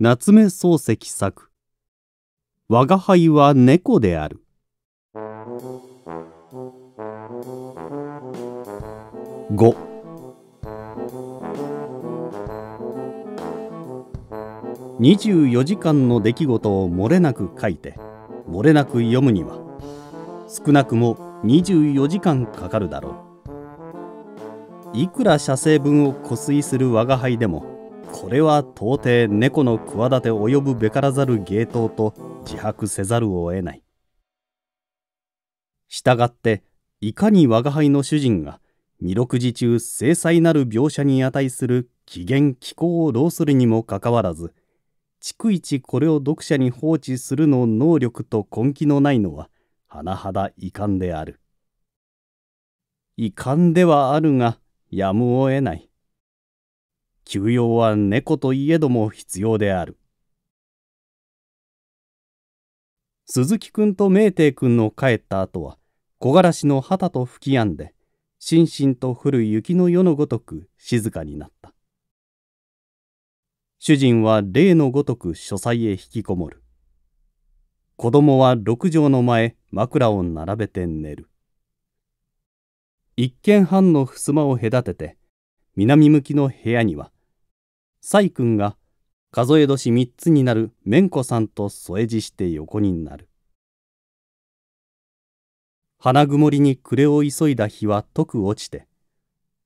夏目漱石作「吾輩は猫である」524時間の出来事をもれなく書いてもれなく読むには少なくも24時間かかるだろういくら写生文を湖水する吾輩でもこれは到底猫の企て及ぶべからざる芸当と自白せざるを得ない。従っていかに我が輩の主人が弥六時中精細なる描写に値する機嫌気候を労するにもかかわらず逐一これを読者に放置するの能力と根気のないのは甚だ遺憾である遺憾ではあるがやむを得ない休養は猫といえども必要である鈴木くんと明帝くんの帰った後は木枯らしの旗と吹き止んでしんしんと降る雪の夜のごとく静かになった主人は例のごとく書斎へ引きこもる子供は六畳の前枕を並べて寝る一軒半の襖を隔てて南向きの部屋には崔君が数え年3つになる綿子さんと添え字して横になる花曇りに暮れを急いだ日はとく落ちて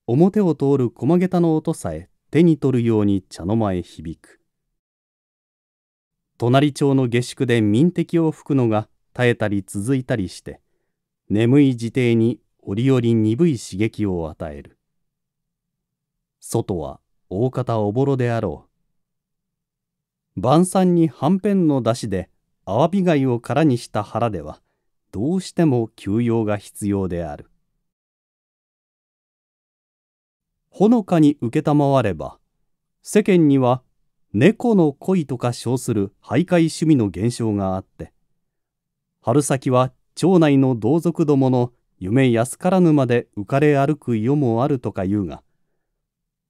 表を通る駒桁の音さえ手に取るように茶の間へ響く隣町の下宿で民敵を吹くのが耐えたり続いたりして眠い自邸に折々鈍い刺激を与える外は大方おぼろであろう晩餐にはんぺんの出汁でアワビ貝を空にした腹ではどうしても休養が必要であるほのかに承れば世間には猫の恋とか称する徘徊趣味の現象があって春先は町内の同族どもの夢安からぬまで浮かれ歩く世もあるとか言うが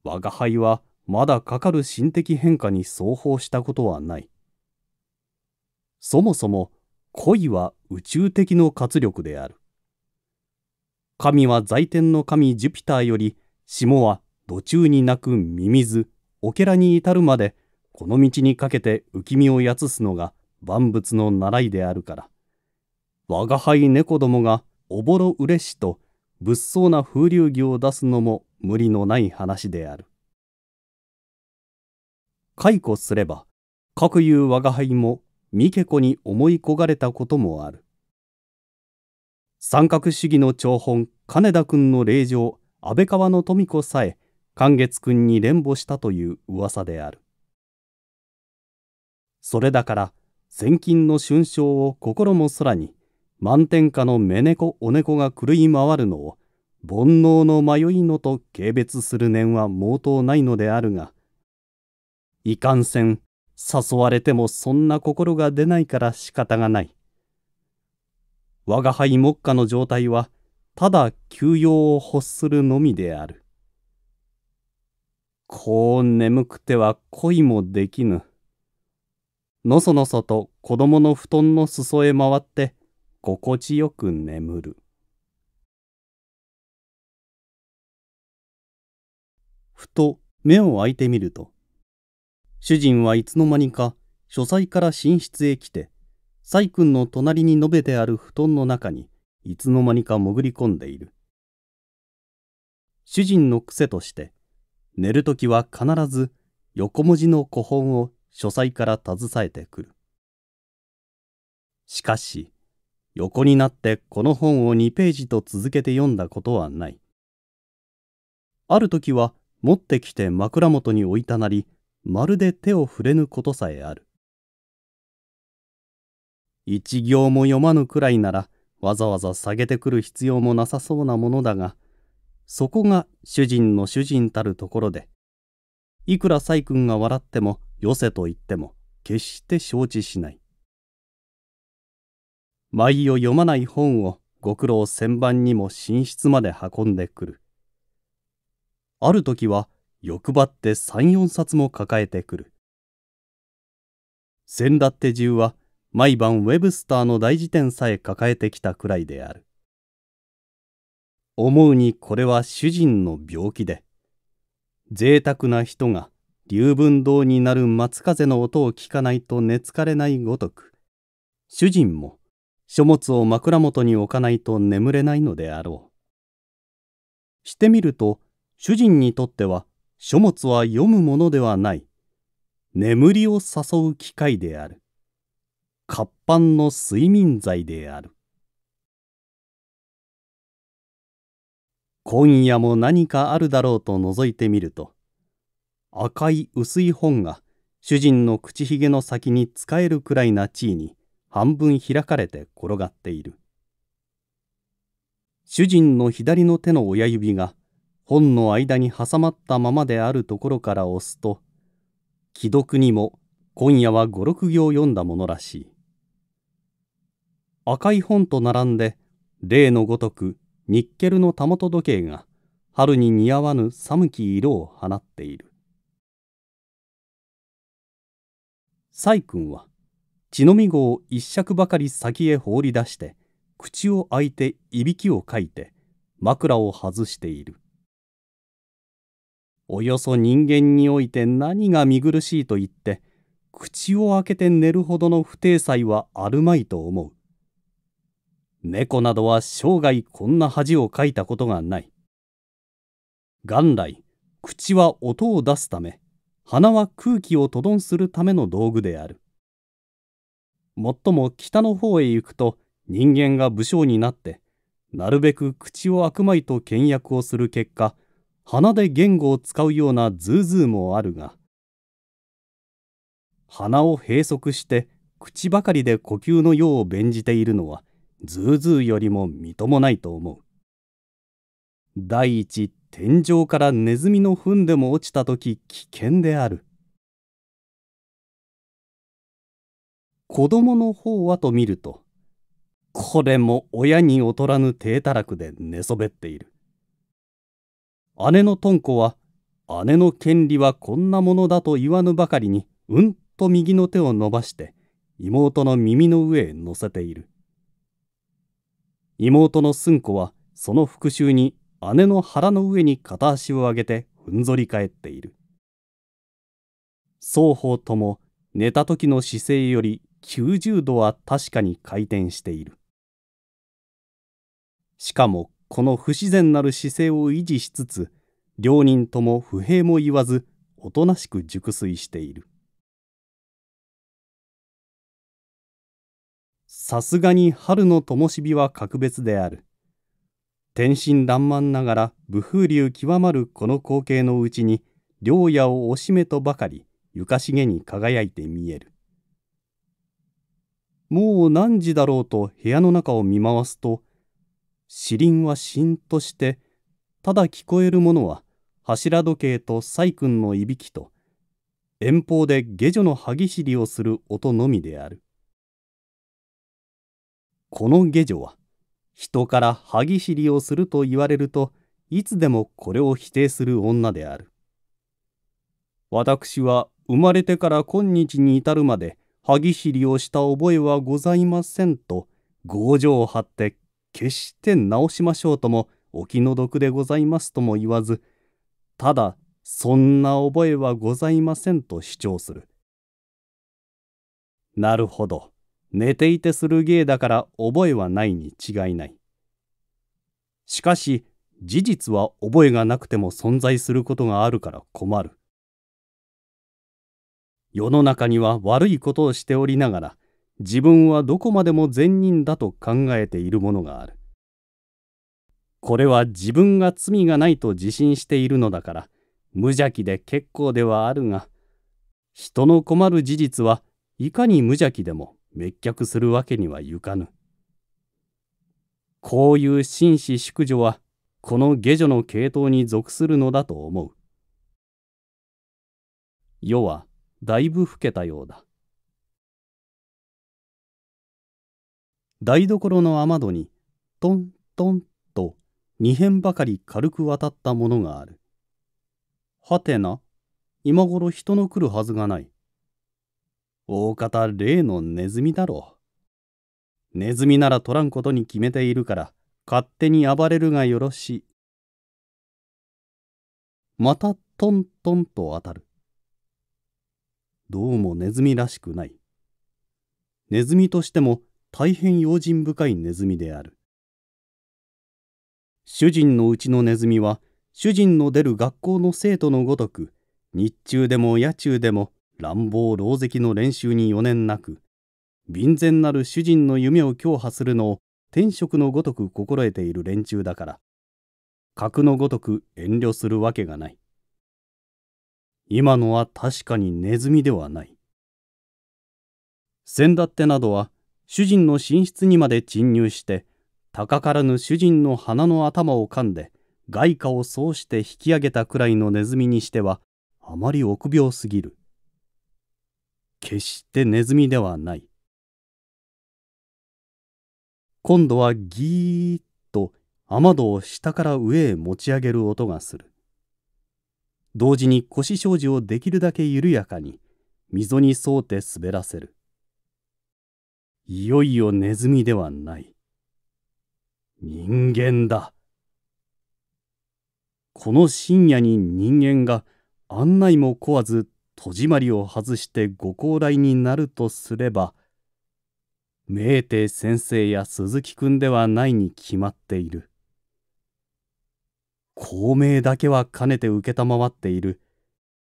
我が輩はまだかかる心的変化に双方したことはない。そもそも恋は宇宙的の活力である。神は在天の神ジュピターより、霜は土中になくミミズ、オケラに至るまで、この道にかけて浮きみをやつすのが万物の習いであるから。我が輩猫どもがおぼろうれしと物騒な風流儀を出すのも無理のない話である解雇すればかくいう我が輩も三毛子に思い焦がれたこともある三角主義の長本金田君の令嬢安倍川の富子さえ寛月君に連母したという噂であるそれだから千金の春章を心も空に満天下の目猫お猫が狂い回るのを煩悩の迷いのと軽蔑する念は毛頭ないのであるがいかんせん誘われてもそんな心が出ないから仕方がない我が輩目下の状態はただ休養を欲するのみであるこう眠くては恋もできぬのそのそと子供の布団の裾へ回って心地よく眠るふと目を開いてみると主人はいつの間にか書斎から寝室へ来て細君の隣に述べてある布団の中にいつの間にか潜り込んでいる主人の癖として寝るときは必ず横文字の古本を書斎から携えてくるしかし横になってこの本を2ページと続けて読んだことはないある時は持ってきて枕元に置いたなりまるで手を触れぬことさえある一行も読まぬくらいならわざわざ下げてくる必要もなさそうなものだがそこが主人の主人たるところでいくら細君が笑ってもよせと言っても決して承知しない舞を読まない本をご苦労千番にも寝室まで運んでくるある時は欲張って34冊も抱えてくる先だって中は毎晩ウェブスターの大辞典さえ抱えてきたくらいである思うにこれは主人の病気で贅沢な人が流分堂になる松風の音を聞かないと寝つかれないごとく主人も書物を枕元に置かないと眠れないのであろうしてみると主人にとっては書物は読むものではない眠りを誘う機会である活版の睡眠剤である今夜も何かあるだろうと覗いてみると赤い薄い本が主人の口ひげの先に使えるくらいな地位に半分開かれて転がっている主人の左の手の親指が本の間に挟まったままであるところから押すと既読にも今夜は五六行読んだものらしい赤い本と並んで例のごとくニッケルの袂時計が春に似合わぬ寒き色を放っている細君は血のみ子を一尺ばかり先へ放り出して口を開いていびきをかいて枕を外しているおよそ人間において何が見苦しいと言って口を開けて寝るほどの不定裁はあるまいと思う猫などは生涯こんな恥をかいたことがない元来口は音を出すため鼻は空気をとどんするための道具であるもっとも北の方へ行くと人間が武将になってなるべく口を開くまいと倹約をする結果鼻で言語を使うようなズーズーもあるが鼻を閉塞して口ばかりで呼吸のようを弁じているのはズーズーよりもみともないと思う。第一天井からネズミの糞でも落ちた時危険である。子供の方はと見るとこれも親に劣らぬ低たらくで寝そべっている。姉のトンコは姉の権利はこんなものだと言わぬばかりにうんと右の手を伸ばして妹の耳の上へ乗せている妹の寸子はその復讐に姉の腹の上に片足を上げてふんぞり返っている双方とも寝た時の姿勢より90度は確かに回転しているしかもこの不自然なる姿勢を維持しつつ両人とも不平も言わずおとなしく熟睡しているさすがに春の灯火は格別である天真爛漫ながら武風流極まるこの光景のうちに両野を惜しめとばかり床茂に輝いて見えるもう何時だろうと部屋の中を見回すと死林はんとしてただ聞こえるものは柱時計と細君のいびきと遠方で下女の歯ぎしりをする音のみであるこの下女は人から歯ぎしりをすると言われるといつでもこれを否定する女である私は生まれてから今日に至るまで歯ぎしりをした覚えはございませんと強情を張って決して直しましょうともお気の毒でございますとも言わずただそんな覚えはございませんと主張するなるほど寝ていてする芸だから覚えはないに違いないしかし事実は覚えがなくても存在することがあるから困る世の中には悪いことをしておりながら自分はどこまでも善人だと考えているものがある。これは自分が罪がないと自信しているのだから、無邪気で結構ではあるが、人の困る事実はいかに無邪気でも滅却するわけにはいかぬ。こういう紳士淑女は、この下女の系統に属するのだと思う。世はだいぶ老けたようだ。台所の雨戸にトントンと二辺ばかり軽く渡ったものがある。はてな、今頃人の来るはずがない。大方例のネズミだろう。ネズミなら取らんことに決めているから、勝手に暴れるがよろしい。またトントンと当たる。どうもネズミらしくない。ネズミとしても大変用心深いネズミである主人のうちのネズミは主人の出る学校の生徒のごとく日中でも夜中でも乱暴狼藉の練習に余念なく便然なる主人の夢を強破するのを天職のごとく心得ている連中だから格のごとく遠慮するわけがない今のは確かにネズミではない先だってなどは主人の寝室にまで侵入して高からぬ主人の鼻の頭を噛んで外貨をそうして引き上げたくらいのネズミにしてはあまり臆病すぎる決してネズミではない今度はギーッと雨戸を下から上へ持ち上げる音がする同時に腰障子をできるだけ緩やかに溝に沿うて滑らせるいよいよネズミではない。人間だ。この深夜に人間が案内も来わず戸締まりを外してご高来になるとすれば、明帝先生や鈴木くんではないに決まっている。孔明だけはかねて承っている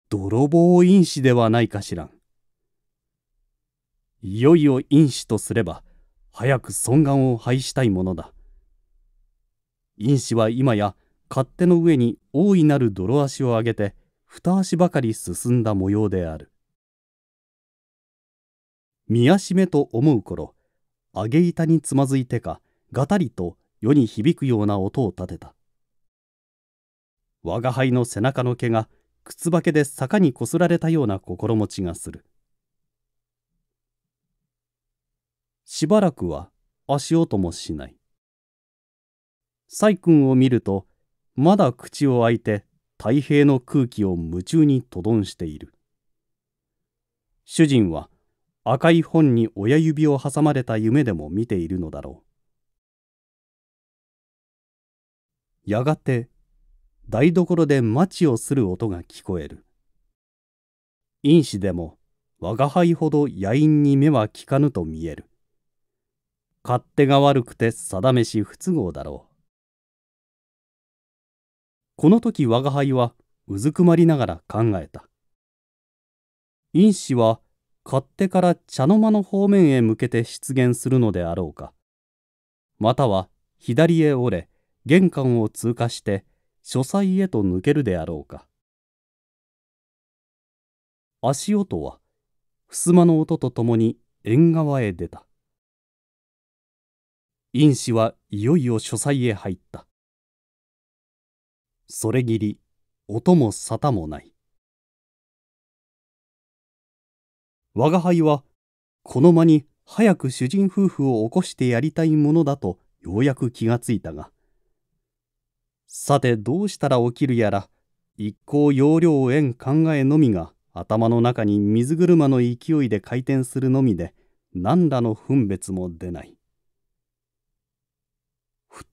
泥棒因子ではないかしらん。いよいよ因子とすれば早く尊厳を廃したいものだ因子は今や勝手の上に大いなる泥足を上げて二足ばかり進んだ模様である見やし目と思う頃上げ板につまずいてかがたりと世に響くような音を立てた我が輩の背中の毛が靴ばけで坂にこすられたような心持ちがするしばらくは足音もしない。細君を見ると、まだ口を開いて太平の空気を夢中にとどんしている。主人は赤い本に親指を挟まれた夢でも見ているのだろう。やがて台所で待ちをする音が聞こえる。因子でも我が輩ほど野因に目は効かぬと見える。勝手が悪くて定し不都合だろう。この時我が輩はうずくまりながら考えた。因子は勝手から茶の間の方面へ向けて出現するのであろうか。または左へ折れ玄関を通過して書斎へと抜けるであろうか。足音は襖の音とともに縁側へ出た。院子はいよいよ書斎へ入ったそれぎり音も沙汰もない吾輩はこの間に早く主人夫婦を起こしてやりたいものだとようやく気がついたがさてどうしたら起きるやら一向要領縁考えのみが頭の中に水車の勢いで回転するのみで何らの分別も出ない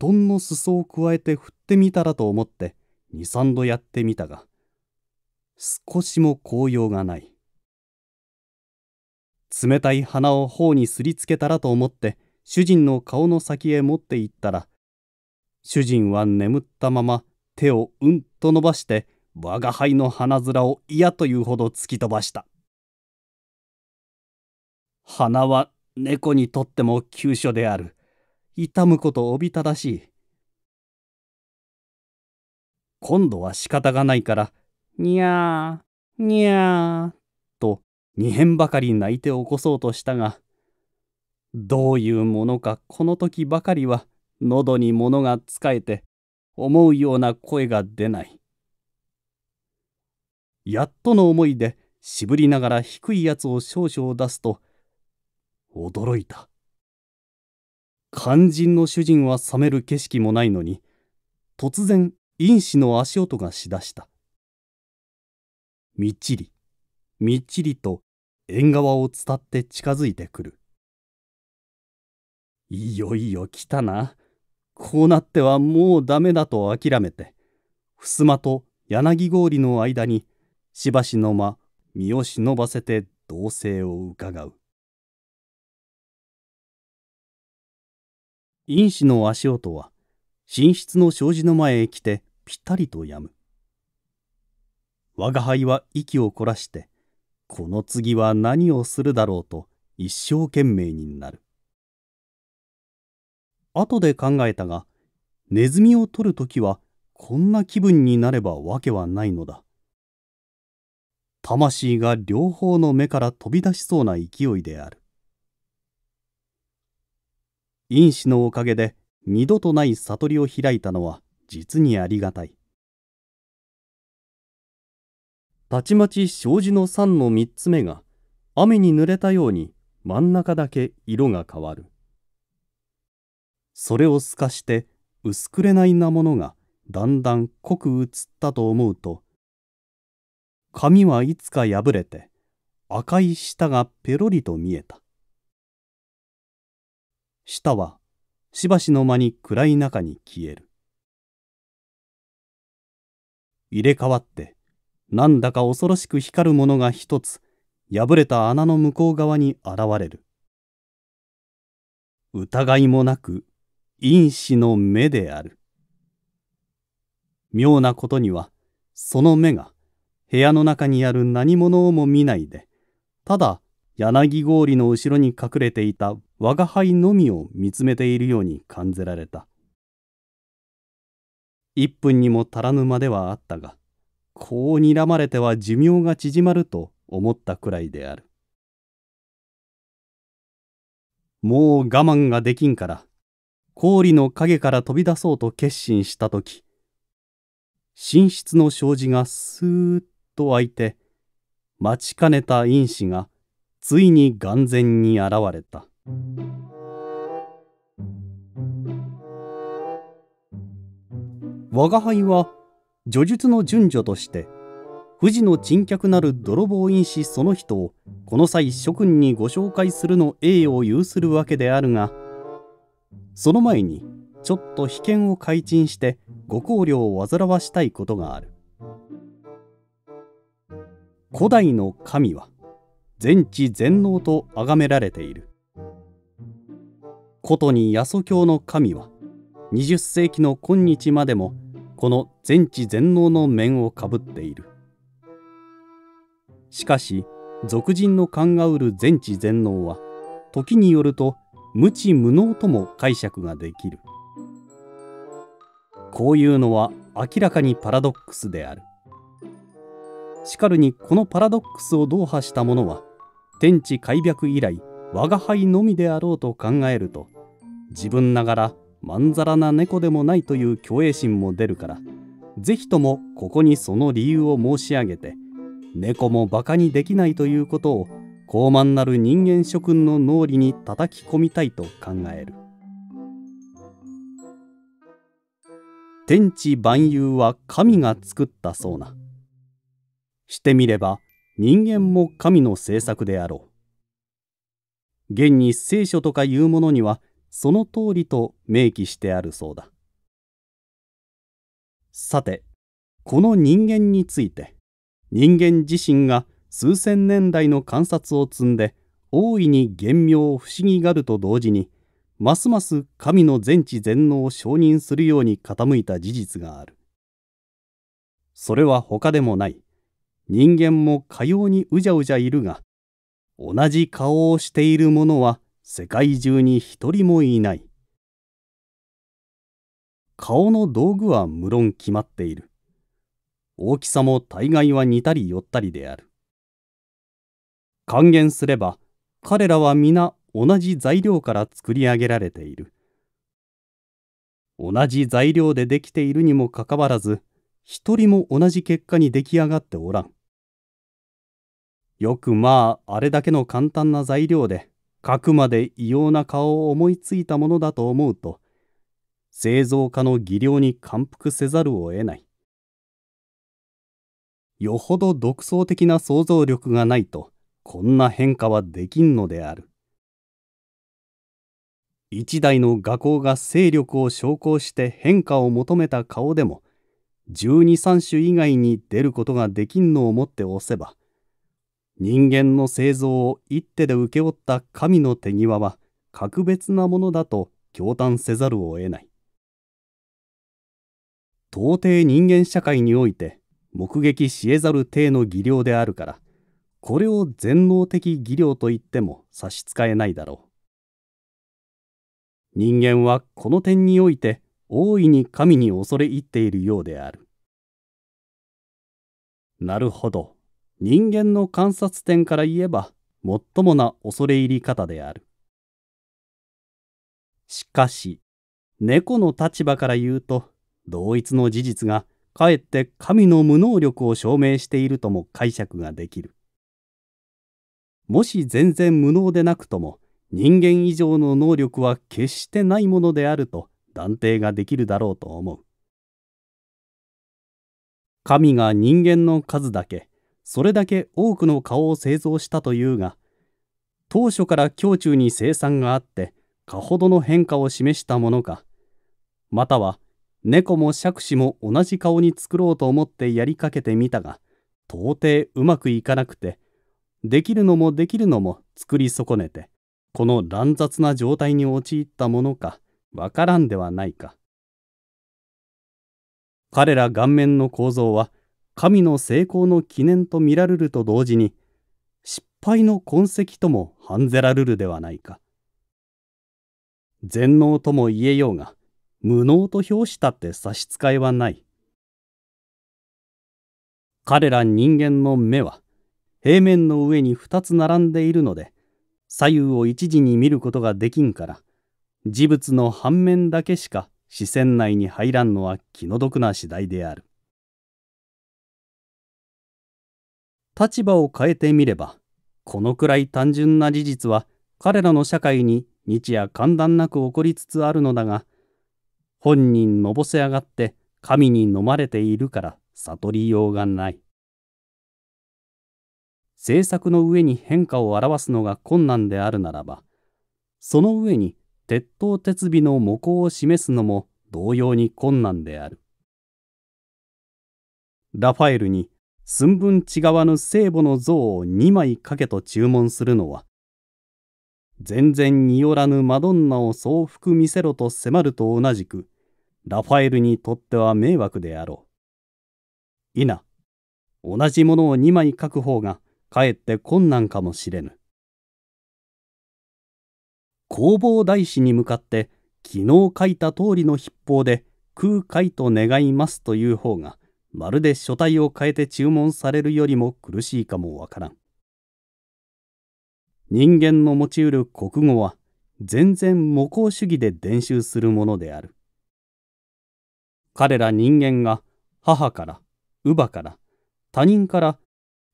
布団の裾をくわえて振ってみたらと思って23度やってみたが少しも紅葉がない冷たい鼻を頬にすりつけたらと思って主人の顔の先へ持って行ったら主人は眠ったまま手をうんと伸ばして我が輩の鼻面を嫌というほど突き飛ばした鼻は猫にとっても急所である痛むことおびただしい。今度は仕方がないから、にゃー、にゃー、と二遍ばかり泣いて起こそうとしたが、どういうものかこの時ばかりは喉に物がつかえて、思うような声が出ない。やっとの思いで、渋りながら低いやつを少々出すと、驚いた。肝心の主人は冷める景色もないのに突然因子の足音がしだしたみっちりみっちりと縁側を伝って近づいてくるいよいよ来たなこうなってはもうダメだと諦めて襖と柳氷の間にしばしの間身を忍ばせて動静をうかがう因子の足音は寝室の障子の前へ来てぴったりとやむ我が輩は息を凝らしてこの次は何をするだろうと一生懸命になる後で考えたがネズミを取る時はこんな気分になればわけはないのだ魂が両方の目から飛び出しそうな勢いである因子のおかげで二度とない悟りを開いたのは実にありがたい。たちまち障子の三の三つ目が雨に濡れたように真ん中だけ色が変わる。それを透かして薄くれないなものがだんだん濃く映ったと思うと紙はいつか破れて赤い舌がペロリと見えた。舌はしばしの間に暗い中に消える入れ替わってなんだか恐ろしく光るものが一つ破れた穴の向こう側に現れる疑いもなく因子の目である妙なことにはその目が部屋の中にある何者をも見ないでただ柳氷の後ろに隠れていた我が輩のみを見つめているように感じられた1分にも足らぬまではあったがこう睨まれては寿命が縮まると思ったくらいであるもう我慢ができんから氷の影から飛び出そうと決心した時寝室の障子がスーッと開いて待ちかねた因子がついに眼前に現れた我が輩は叙述の順序として富士の珍客なる泥棒因子その人をこの際諸君にご紹介するの栄誉を有するわけであるがその前にちょっと被験を改陳してご考慮を煩わしたいことがある古代の神は全知全能と崇められていることに八祖教の神は20世紀の今日までもこの全知全能の面をかぶっているしかし俗人の勘がうる全知全能は時によると無知無能とも解釈ができるこういうのは明らかにパラドックスであるしかるにこのパラドックスを同破した者は天地開闢以来我が輩のみであろうと考えると自分ながらまんざらな猫でもないという虚栄心も出るから是非ともここにその理由を申し上げて猫もバカにできないということを高慢なる人間諸君の脳裏に叩き込みたいと考える天地万有は神が作ったそうなしてみれば人間も神の政策であろう現に聖書とかいうものにはその通りと明記してあるそうださてこの人間について人間自身が数千年代の観察を積んで大いに幻妙不思議がると同時にますます神の全知全能を承認するように傾いた事実があるそれは他でもない人間もかようにうじゃうじゃいるが同じ顔をしているものは世界中に一人もいない顔の道具は無論決まっている大きさも大概は似たり寄ったりである還元すれば彼らは皆同じ材料から作り上げられている同じ材料でできているにもかかわらず一人も同じ結果に出来上がっておらんよくまああれだけの簡単な材料でかくまで異様な顔を思いついたものだと思うと製造家の技量に感服せざるを得ないよほど独創的な想像力がないとこんな変化はできんのである一代の画工が勢力を昇降して変化を求めた顔でも十二三種以外に出ることができんのをもって押せば人間の製造を一手で請け負った神の手際は格別なものだと驚嘆せざるを得ない。到底人間社会において目撃し得ざる体の技量であるから、これを全能的技量と言っても差し支えないだろう。人間はこの点において大いに神に恐れ入っているようである。なるほど。人間の観察点から言えば最もな恐れ入り方であるしかし猫の立場から言うと同一の事実がかえって神の無能力を証明しているとも解釈ができるもし全然無能でなくとも人間以上の能力は決してないものであると断定ができるだろうと思う神が人間の数だけそれだけ多くの顔を製造したというが当初から胸中に生産があってかほどの変化を示したものかまたは猫も杓子も同じ顔に作ろうと思ってやりかけてみたが到底うまくいかなくてできるのもできるのも作り損ねてこの乱雑な状態に陥ったものかわからんではないか彼ら顔面の構造は神の成功の記念と見られると同時に失敗の痕跡とも半ぜられるではないか全能とも言えようが無能と評したって差し支えはない彼ら人間の目は平面の上に2つ並んでいるので左右を一時に見ることができんから事物の反面だけしか視線内に入らんのは気の毒な次第である。立場を変えてみればこのくらい単純な事実は彼らの社会に日夜寛断なく起こりつつあるのだが本人のぼせ上がって神に飲まれているから悟りようがない政策の上に変化を表すのが困難であるならばその上に鉄塔鉄尾の模倣を示すのも同様に困難であるラファエルに寸分違わぬ聖母の像を2枚かけと注文するのは全然によらぬマドンナを総服見せろと迫ると同じくラファエルにとっては迷惑であろう。いな同じものを2枚書く方がかえって困難かもしれぬ。弘法大師に向かって昨日書いた通りの筆法で空海と願いますという方がまるで書体を変えて注文されるよりも苦しいかもわからん。人間の持ちうる国語は全然模倣主義で伝習するものである。彼ら人間が母から、乳母から、他人から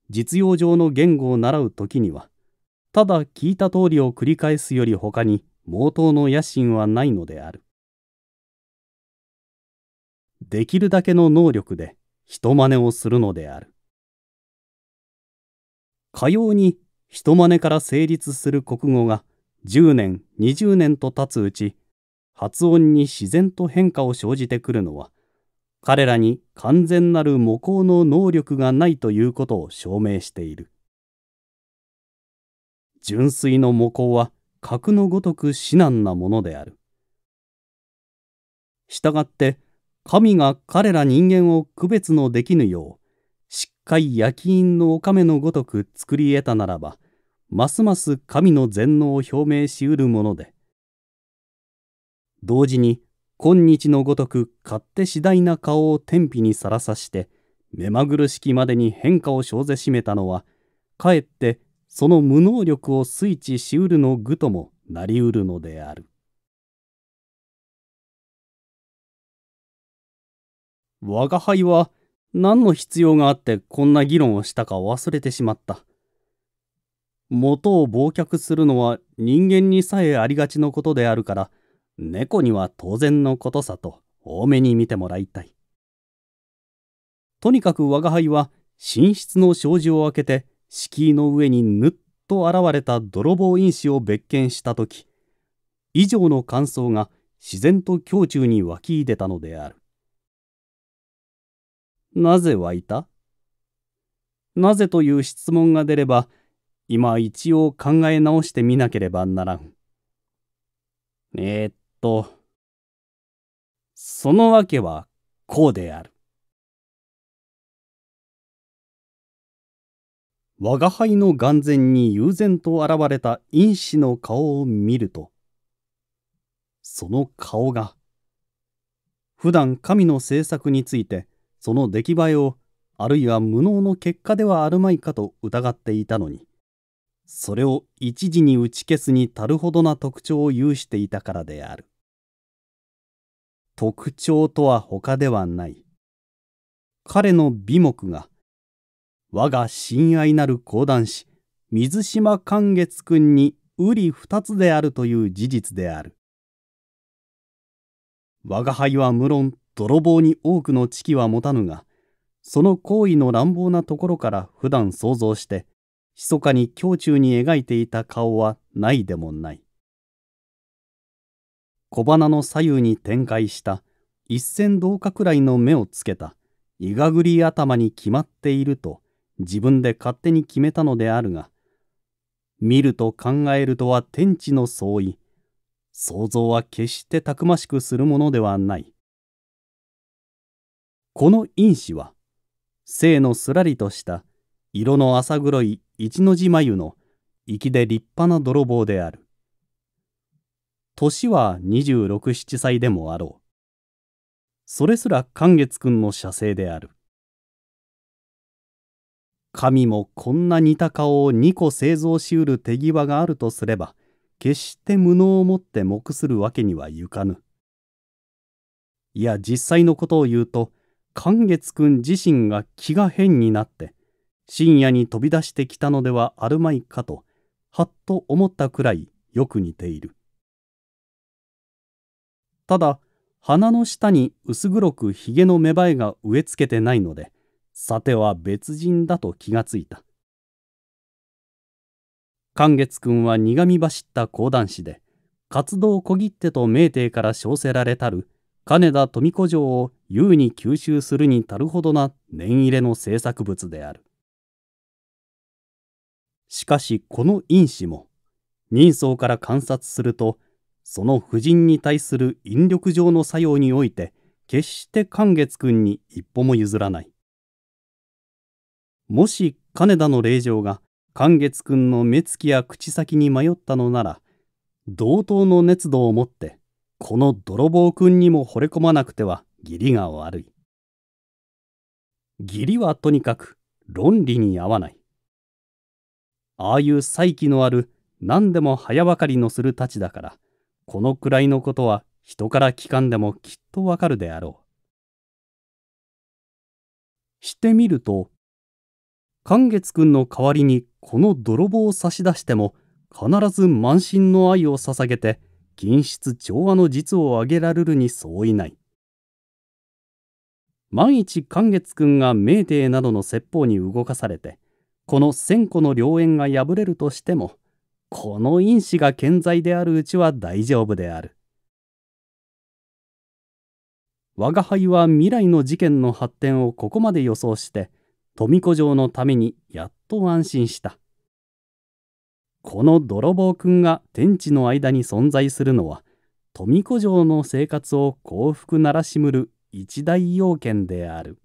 実用上の言語を習う時には、ただ聞いた通りを繰り返すより他に毛頭の野心はないのである。できるだけの能力で人真似をするのである。かように人真似から成立する国語が10年20年と経つうち発音に自然と変化を生じてくるのは彼らに完全なる模倣の能力がないということを証明している。純粋の模倣は格のごとく至難なものである。したがって神が彼ら人間を区別のできぬよう、しっかり焼き印のおかめのごとく作り得たならば、ますます神の全能を表明しうるもので、同時に今日のごとく勝手次第な顔を天日にさらさして目まぐるしきまでに変化を生ぜしめたのはかえってその無能力を推知しうるの具ともなりうるのである。我が輩は何の必要があってこんな議論をしたか忘れてしまった。元を忘却するのは人間にさえありがちのことであるから、猫には当然のことさと多めに見てもらいたい。とにかく我が輩は寝室の障子を開けて敷居の上にぬっと現れた泥棒因子を別件した時以上の感想が自然と胸中に湧き出たのであるなぜ湧いたなぜという質問が出れば、今一応考え直してみなければならん。えー、っと、そのわけはこうである。我が輩の眼前に悠然と現れた因子の顔を見ると、その顔が、普段神の政策について、その出来栄えをあるいは無能の結果ではあるまいかと疑っていたのにそれを一時に打ち消すに足るほどな特徴を有していたからである特徴とは他ではない彼の美目が我が親愛なる講談師水島寛月君に瓜二つであるという事実である我が輩は無論泥棒に多くの知識は持たぬがその行為の乱暴なところから普段想像して密かに胸中に描いていた顔はないでもない小鼻の左右に展開した一線同化くらいの目をつけたいがぐり頭に決まっていると自分で勝手に決めたのであるが見ると考えるとは天地の相違想像は決してたくましくするものではないこの因子は性のすらりとした色の浅黒い一の字眉の粋で立派な泥棒である年は2 6六7歳でもあろうそれすら寛月君の写生である神もこんな似た顔を2個製造しうる手際があるとすれば決して無能をもって黙するわけにはいかぬいや実際のことを言うと寒月くん自身が気が変になって深夜に飛び出してきたのではあるまいかとはっと思ったくらいよく似ているただ鼻の下に薄黒くひげの芽生えが植え付けてないのでさては別人だと気がついた寛月くんは苦み走った講談師で活動小切手と名帝から称せられたる金田富子城を優に吸収するに足るほどな念入れの制作物であるしかしこの因子も人相から観察するとその婦人に対する引力上の作用において決して寛月君に一歩も譲らないもし金田の令状が寛月君の目つきや口先に迷ったのなら同等の熱度を持ってこの泥棒君にも惚れ込まなくては義理が悪い。義理はとにかく論理に合わない。ああいう才気のある何でも早ばかりのするたちだから、このくらいのことは人から聞かんでもきっとわかるであろう。してみると、寛月君の代わりにこの泥棒を差し出しても、必ず満身の愛を捧げて、金質調和の実を挙げられるに相違ない。万一寛月君が明帝などの説法に動かされてこの千個の良縁が破れるとしてもこの因子が健在であるうちは大丈夫である。吾輩は未来の事件の発展をここまで予想して富子城のためにやっと安心した。この泥棒君が天地の間に存在するのは富子城の生活を幸福ならしむる一大要件である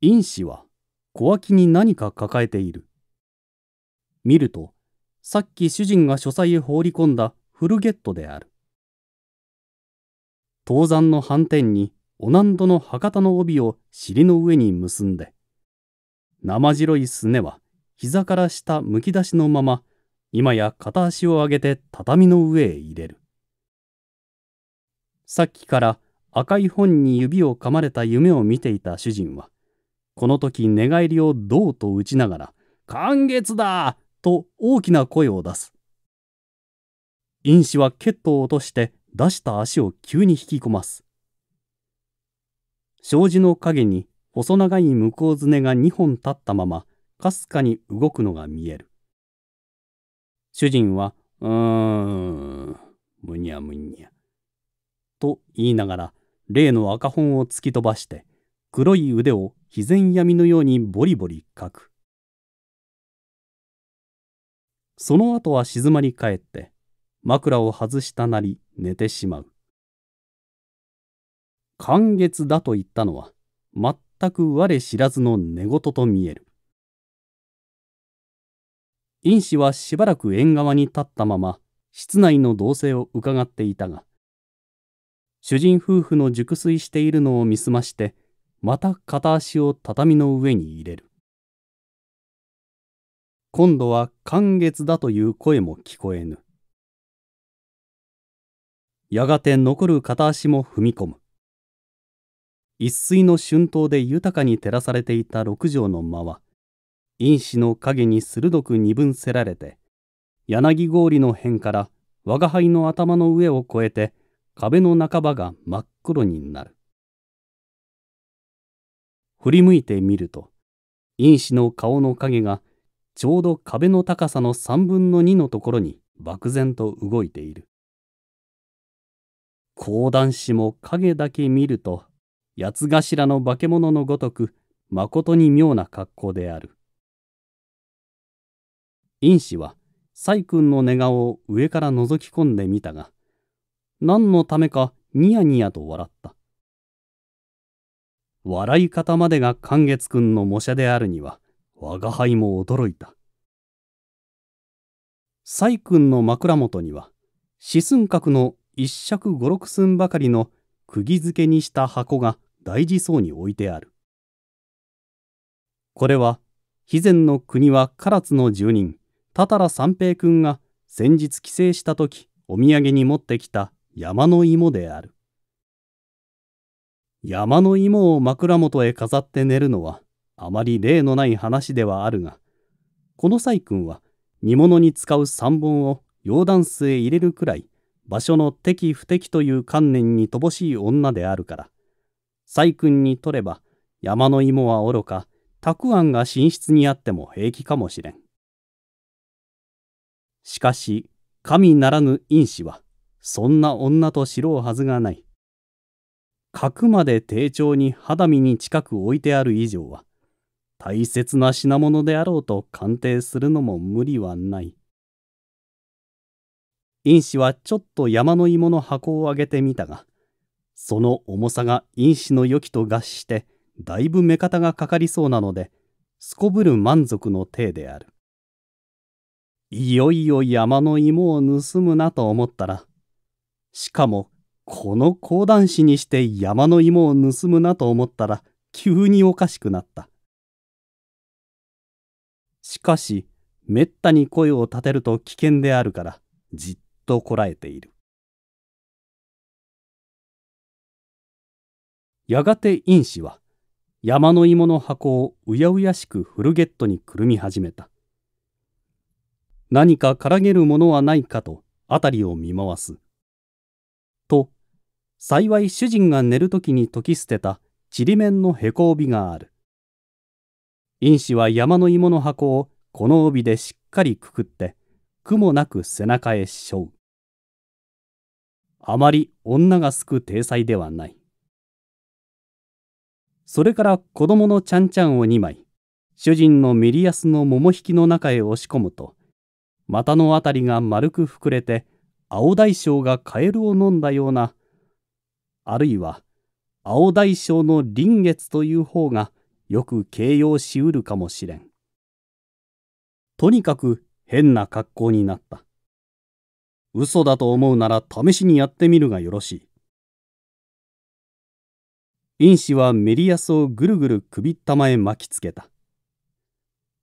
因子は小脇に何か抱えている見るとさっき主人が書斎へ放り込んだフルゲットである東山の斑点にお難度の博多の帯を尻の上に結んで生白いすねは膝から下むき出しのまま今や片足を上げて畳の上へ入れるさっきから赤い本に指を噛まれた夢を見ていた主人はこの時寝返りをどうと打ちながら「寒月だ!」と大きな声を出す因子はケットを落として出した足を急に引き込ます障子の陰に細長い向こうずねが2本立ったままかすかに動くのが見える主人は「うーんむにゃむにゃ」と言いながら例の赤本を突き飛ばして黒い腕を肥前闇のようにボリボリ書くその後は静まり返って枕を外したなり寝てしまう寒月だと言ったのは全く我知らずの寝言と見える因子はしばらく縁側に立ったまま室内の動静を伺っていたが主人夫婦の熟睡しているのを見すまして、また片足を畳の上に入れる。今度は寒月だという声も聞こえぬ。やがて残る片足も踏み込む。一水の春闘で豊かに照らされていた六畳の間は、因子の影に鋭く二分せられて、柳氷の辺から我が輩の頭の上を越えて、壁の半ばが真っ黒になる。振り向いてみると、因子の顔の影がちょうど壁の高さの3分の2のところに漠然と動いている。講談師も影だけ見ると、八つ頭の化け物のごとく、まことに妙な格好である。因子は、細君の寝顔を上から覗き込んでみたが、何のためかニヤニヤと笑った。笑い方までが寛月くんの模写であるには、我が輩も驚いた。くんの枕元には、四寸角の一尺五六寸ばかりの釘付けにした箱が大事そうに置いてある。これは、肥前の国は唐津の住人、多々良三平君が先日帰省した時、お土産に持ってきた山の芋である山の芋を枕元へ飾って寝るのはあまり例のない話ではあるがこの細君は煮物に使う三本を溶断水へ入れるくらい場所の適不適という観念に乏しい女であるから細君にとれば山の芋はおろかたくあんが寝室にあっても平気かもしれんしかし神ならぬ因子はそんな女と知ろうはずがない。くまで丁重に肌身に近く置いてある以上は、大切な品物であろうと鑑定するのも無理はない。因子はちょっと山の芋の箱を上げてみたが、その重さが因子の良きと合して、だいぶ目方がかかりそうなので、すこぶる満足の体である。いよいよ山の芋を盗むなと思ったら、しかもこの講談師にして山の芋を盗むなと思ったら急におかしくなったしかしめったに声を立てると危険であるからじっとこらえているやがて因子は山の芋の箱をうやうやしくフルゲットにくるみ始めた何かからげるものはないかと辺りを見回す幸い主人が寝る時に解き捨てたちりめんのへこ帯がある因子は山の芋の箱をこの帯でしっかりくくって苦もなく背中へしょうあまり女がすく体裁ではないそれから子供のちゃんちゃんを2枚主人のミリヤスの桃引きの中へ押し込むと股のあたりが丸く膨れて青大将がカエルを飲んだようなあるいは青大将の臨月という方がよく形容しうるかもしれん。とにかく変な格好になった。嘘だと思うなら試しにやってみるがよろしい。因子はメリアスをぐるぐる首玉へ巻きつけた。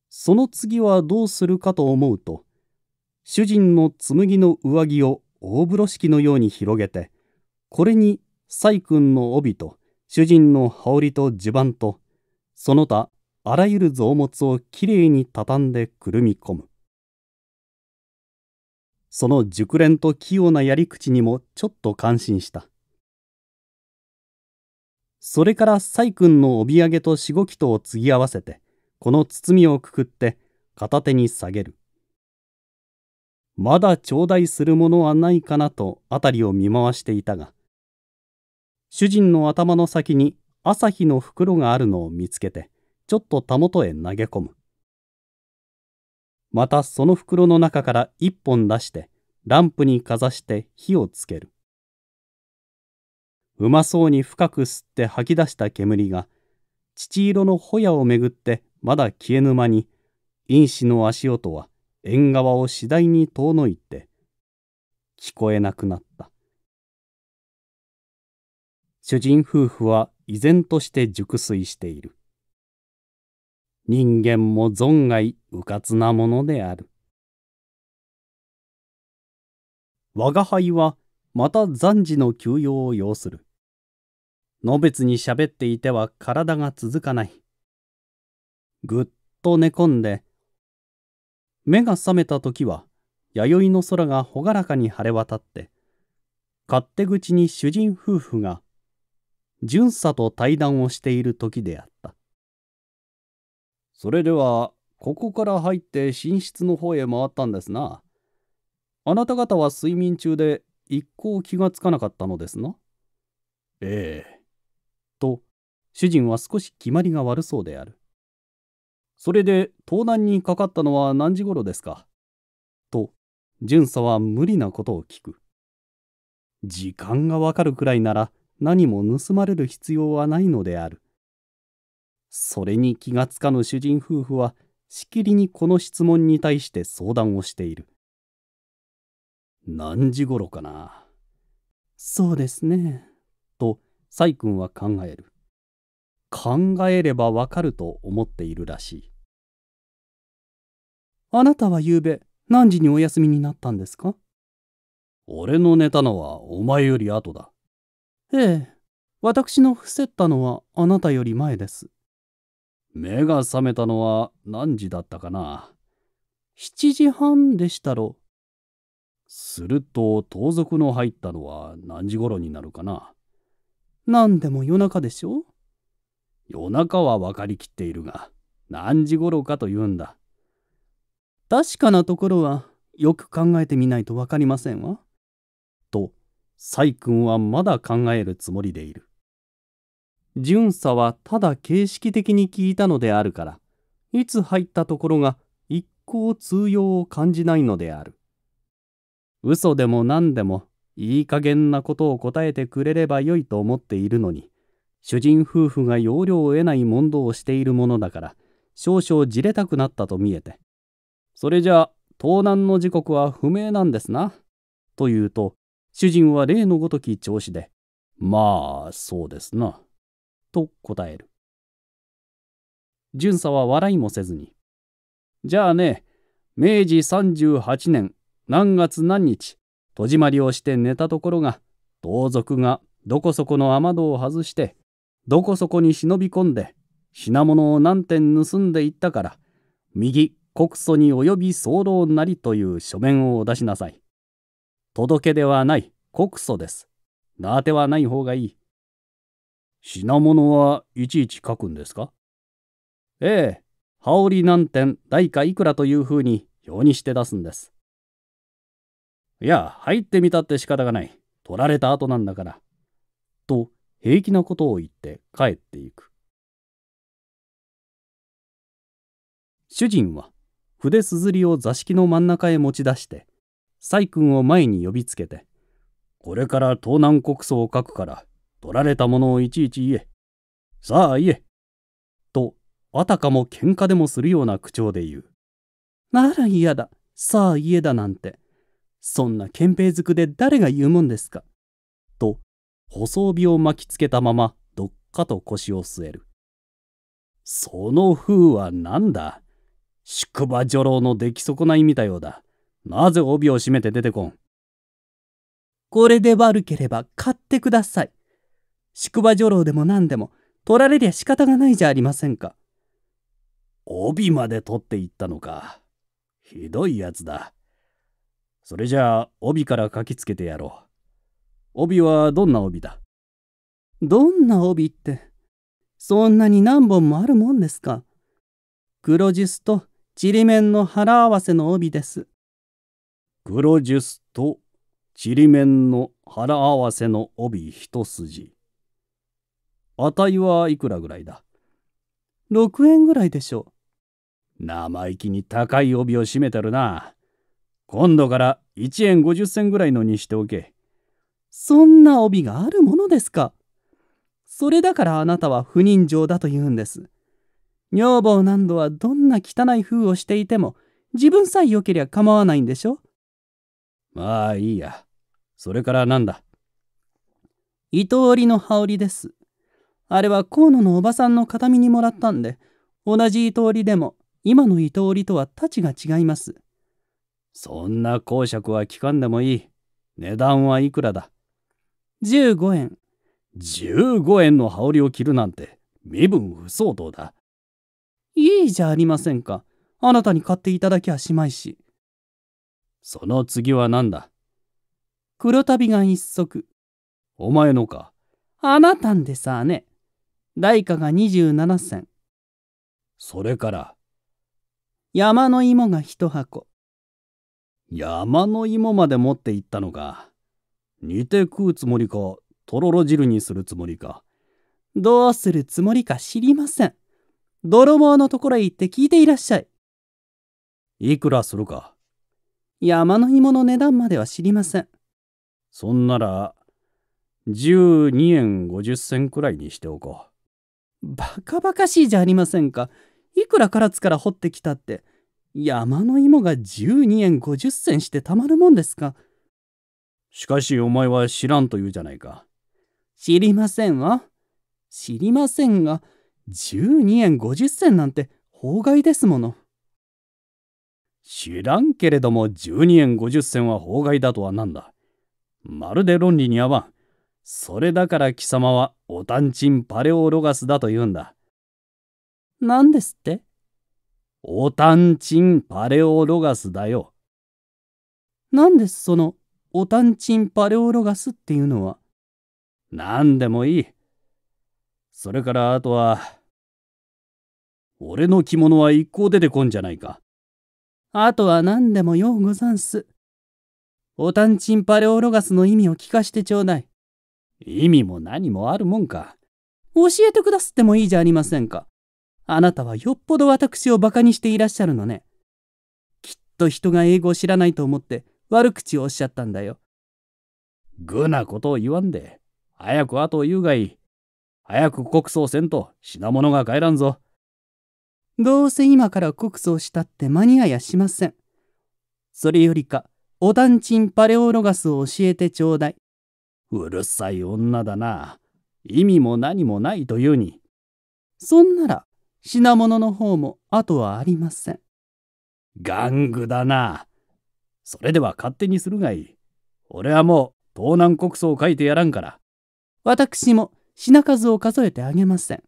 その次はどうするかと思うと、主人の紬の上着を大風呂敷のように広げて、これに細君の帯と主人の羽織と襦盤とその他あらゆる臓物をきれいに畳んでくるみ込むその熟練と器用なやり口にもちょっと感心したそれから細君の帯揚げとしごきとを継ぎ合わせてこの包みをくくって片手に下げるまだ頂戴するものはないかなと辺りを見回していたが主人の頭の先に朝日の袋があるのを見つけて、ちょっとたもとへ投げ込む。またその袋の中から一本出して、ランプにかざして火をつける。うまそうに深く吸って吐き出した煙が、乳色のホヤをめぐってまだ消えぬ間に、因子の足音は縁側を次第に遠のいて、聞こえなくなった。主人夫婦は依然として熟睡している。人間も存外迂闊なものである。我が輩はまた暫時の休養を要する。の別に喋っていては体が続かない。ぐっと寝込んで、目が覚めた時は、弥生の空が朗らかに晴れ渡って、勝手口に主人夫婦が巡査と対談をしている時であったそれではここから入って寝室の方へ回ったんですなあなた方は睡眠中で一向気がつかなかったのですなええと主人は少し決まりが悪そうであるそれで盗難にかかったのは何時頃ですかと巡査は無理なことを聞く時間がわかるくらいなら何も盗まれる必要はないのである。それに気がつかぬ主人夫婦はしきりにこの質問に対して相談をしている。何時頃かな。そうですね。と、サイ君は考える。考えればわかると思っているらしい。あなたはゆうべ何時にお休みになったんですか俺の寝たのはお前より後だ。ええ私の伏せったのはあなたより前です目が覚めたのは何時だったかな7時半でしたろすると盗賊の入ったのは何時頃になるかな何でも夜中でしょ夜中は分かりきっているが何時頃かと言うんだ確かなところはよく考えてみないと分かりませんわ細君はまだ考えるつもりでいる。巡査はただ形式的に聞いたのであるから、いつ入ったところが一向通用を感じないのである。嘘でも何でもいい加減なことを答えてくれればよいと思っているのに、主人夫婦が要領を得ない問答をしているものだから、少々じれたくなったと見えて、それじゃあ、盗難の時刻は不明なんですな、と言うと、主人は例のごとき調子で、まあ、そうですな、と答える。巡査は笑いもせずに、じゃあね、明治38年何月何日、戸締まりをして寝たところが、盗賊がどこそこの雨戸を外して、どこそこに忍び込んで、品物を何点盗んでいったから、右告訴に及び騒動なりという書面をお出しなさい。届け出はない告訴です。なてはない方がいい。品物はいちいち書くんですかええ、羽織何点、代価いくらというふうに表にして出すんです。いや、入ってみたって仕方がない。取られた後なんだから。と、平気なことを言って帰っていく。主人は筆すずりを座敷の真ん中へ持ち出して、崔君を前に呼びつけて、これから東南国葬を書くから、取られたものをいちいち言え。さあ言え。と、あたかも喧嘩でもするような口調で言う。なら嫌だ。さあ家だなんて。そんな憲兵づくで誰が言うもんですか。と、細帯を巻きつけたまま、どっかと腰を据える。その風は何だ宿場女郎の出来損ないみたようだ。なぜ帯を締めて出てこんこれで悪ければ買ってください。宿場女郎でも何でも取られりゃ仕方がないじゃありませんか。帯まで取っていったのか。ひどいやつだ。それじゃあ帯から書きつけてやろう。帯はどんな帯だどんな帯ってそんなに何本もあるもんですか。黒ジュスとちりめんの腹合わせの帯です。黒ジュスとちりめんの腹合わせの帯一筋。値はいくらぐらいだ6円ぐらいでしょう。生意気に高い帯を締めてるな。今度から1円50銭ぐらいのにしておけ。そんな帯があるものですか。それだからあなたは不人情だと言うんです。女房何度はどんな汚い風をしていても自分さえ良けりゃ構わないんでしょまあいいや。それからなんだ。藤織の羽織です。あれは河野のおばさんの形見にもらったんで、同じ伊藤織でも今の伊藤織とは立ちが違います。そんな講釈は聞かんでもいい。値段はいくらだ ?15 円。15円の羽織を着るなんて身分不相当だ。いいじゃありませんか。あなたに買っていただきゃしまいし。その次は何だ黒旅が一足。お前のか。あなたんでさあね。代価が27銭。それから。山の芋が一箱。山の芋まで持って行ったのか。煮て食うつもりか、とろろ汁にするつもりか。どうするつもりか知りません。泥棒のところへ行って聞いていらっしゃい。いくらするか山の芋の値段までは知りませんそんなら12円50銭くらいにしておこうバカバカしいじゃありませんかいくら唐津から掘ってきたって山の芋が12円50銭してたまるもんですかしかしお前は知らんと言うじゃないか知りませんわ知りませんが12円50銭なんて法外ですもの。知らんけれども12円50銭は法外だとは何だ。まるで論理に合わん。それだから貴様はおたんちんパレオロガスだと言うんだ。何ですっておたんちんパレオロガスだよ。何ですそのおたんちんパレオロガスっていうのは。何でもいい。それからあとは、俺の着物は一向出てこんじゃないか。あとは何でもようござんす。おたんちんパレオロガスの意味を聞かしてちょうだい。意味も何もあるもんか。教えてくだすってもいいじゃありませんか。あなたはよっぽど私をバカにしていらっしゃるのね。きっと人が英語を知らないと思って悪口をおっしゃったんだよ。愚なことを言わんで、早く後を言うがいい。早く国葬せんと品物が帰らんぞ。どうせ今から告訴したって間に合やしません。それよりか、お団んちんパレオロガスを教えてちょうだい。うるさい女だな。意味も何もないというに。そんなら、品物の方も後はありません。玩具だな。それでは勝手にするがいい。俺はもう、盗難告訴を書いてやらんから。私も品数を数えてあげません。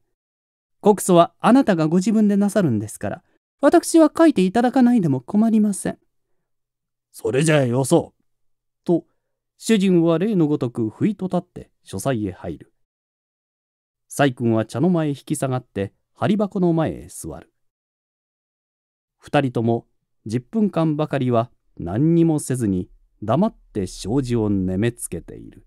告訴はあなたがご自分でなさるんですから、私は書いていただかないでも困りません。それじゃあよそう。と、主人は例のごとくふいと立って書斎へ入る。細君は茶の間へ引き下がって、針箱の前へ座る。二人とも10分間ばかりは何にもせずに黙って障子をねめつけている。